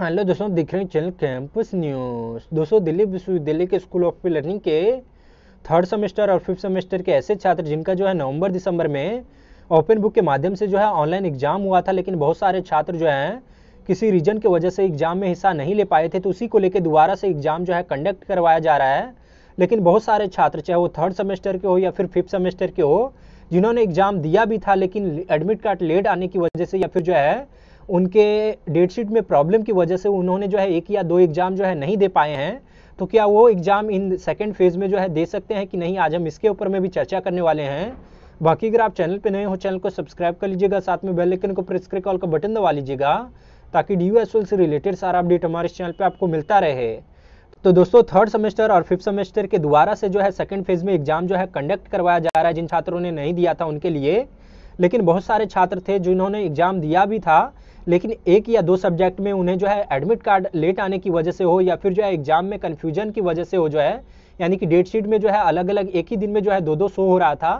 hello हाँ, दोस्तों देख रहे हैं चैनल कैंपस न्यूज़ दोस्तों दिल्ली विश्वविद्यालय के स्कूल ऑफ लर्निंग के थर्ड सेमेस्टर और फिफ्थ सेमेस्टर के ऐसे छात्र जिनका जो है नवंबर दिसंबर में ओपन बुक के माध्यम से जो है ऑनलाइन एग्जाम हुआ था लेकिन बहुत सारे छात्र जो है किसी रीजन की वजह से एग्जाम में हिस्सा नहीं ले पाए थे तो उसी को लेकर दोबारा से एग्जाम जो है कंडक्ट करवाया जा रहा है लेकिन बहुत सारे छात्र चाहे वो थर्ड सेमेस्टर के हो या फिर फिफ्थ सेमेस्टर के हो जिन्होंने एग्जाम दिया भी था लेकिन एडमिट कार्ड लेट आने की वजह से या फिर जो है उनके डेट शीट में प्रॉब्लम की वजह से उन्होंने जो है एक या दो एग्ज़ाम जो है नहीं दे पाए हैं तो क्या वो एग्ज़ाम इन सेकेंड फेज़ में जो है दे सकते हैं कि नहीं आज हम इसके ऊपर में भी चर्चा करने वाले हैं बाकी अगर आप चैनल पर नए हो चैनल को सब्सक्राइब कर लीजिएगा साथ में बेल आइकन को प्रेस करके ऑल का बटन दबा लीजिएगा ताकि डी से रिलेटेड सारा अपडेट हमारे चैनल पर आपको मिलता रहे तो दोस्तों थर्ड सेमेस्टर और फिफ्थ सेमेस्टर के दोबारा से जो है सेकंड फेज में एग्जाम जो है कंडक्ट करवाया जा रहा है जिन छात्रों ने नहीं दिया था उनके लिए लेकिन बहुत सारे छात्र थे जिन्होंने एग्जाम दिया भी था लेकिन एक या दो सब्जेक्ट में उन्हें जो है एडमिट कार्ड लेट आने की वजह से हो या फिर जो है एग्जाम में कन्फ्यूजन की वजह से हो जो है यानी कि डेट शीट में जो है अलग अलग एक ही दिन में जो है दो दो शो हो रहा था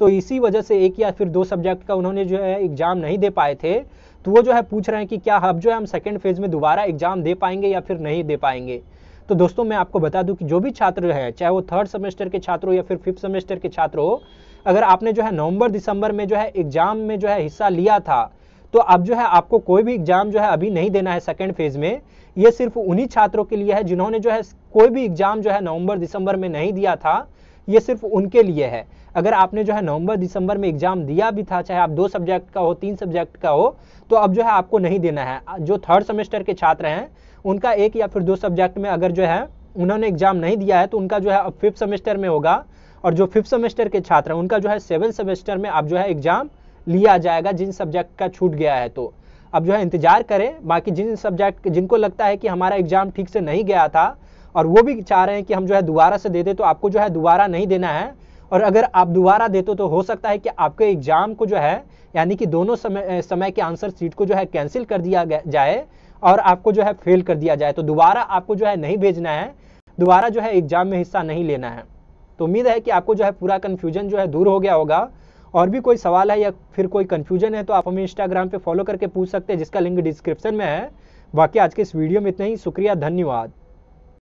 तो इसी वजह से एक या फिर दो सब्जेक्ट का उन्होंने जो है एग्जाम नहीं दे पाए थे तो वो जो है पूछ रहे हैं कि क्या अब जो है हम सेकेंड फेज में दोबारा एग्जाम दे पाएंगे या फिर नहीं दे पाएंगे तो दोस्तों मैं आपको बता दूं कि जो भी छात्र है चाहे वो थर्ड सेमेस्टर के छात्र हो या फिर फिफ्थ सेमेस्टर के छात्र हो अगर आपने जो है नवंबर दिसंबर में जो है एग्जाम में जो है हिस्सा लिया था तो अब जो है आपको कोई भी एग्जाम जो है अभी नहीं देना है सेकेंड फेज में ये सिर्फ उन्हीं छात्रों के लिए है जिन्होंने जो है कोई भी एग्जाम जो है नवंबर दिसंबर में नहीं दिया था ये सिर्फ उनके लिए है अगर आपने जो है नवंबर दिसंबर में एग्जाम दिया भी था चाहे आप दो सब्जेक्ट का हो तीन सब्जेक्ट का हो तो अब जो है आपको नहीं देना है जो थर्ड सेमेस्टर के छात्र हैं उनका एक या फिर दो सब्जेक्ट में अगर जो है उन्होंने एग्जाम नहीं दिया है तो उनका जो है अब फिफ्थ सेमेस्टर में होगा और जो फिफ्थ सेमेस्टर के छात्र हैं उनका जो है सेवन सेमेस्टर में आप जो है एग्जाम लिया जाएगा जिन सब्जेक्ट का छूट गया है तो अब जो है इंतजार करें बाकी जिन सब्जेक्ट जिनको लगता है कि हमारा एग्जाम ठीक से नहीं गया था और वो भी चाह रहे हैं कि हम जो है दोबारा से दे दे तो आपको जो है दोबारा नहीं देना है और अगर आप दोबारा दे तो हो सकता है कि आपके एग्जाम को जो है यानी कि दोनों समय समय के आंसर सीट को जो है कैंसिल कर दिया जाए और आपको जो है फेल कर दिया जाए तो दोबारा आपको जो है नहीं भेजना है दोबारा जो है एग्जाम में हिस्सा नहीं लेना है तो उम्मीद है कि आपको जो है पूरा कन्फ्यूजन जो है दूर हो गया होगा और भी कोई सवाल है या फिर कोई कन्फ्यूजन है तो आप हमें इंस्टाग्राम पर फॉलो करके पूछ सकते हैं जिसका लिंक डिस्क्रिप्शन में है बाकी आज के इस वीडियो में इतना ही शुक्रिया धन्यवाद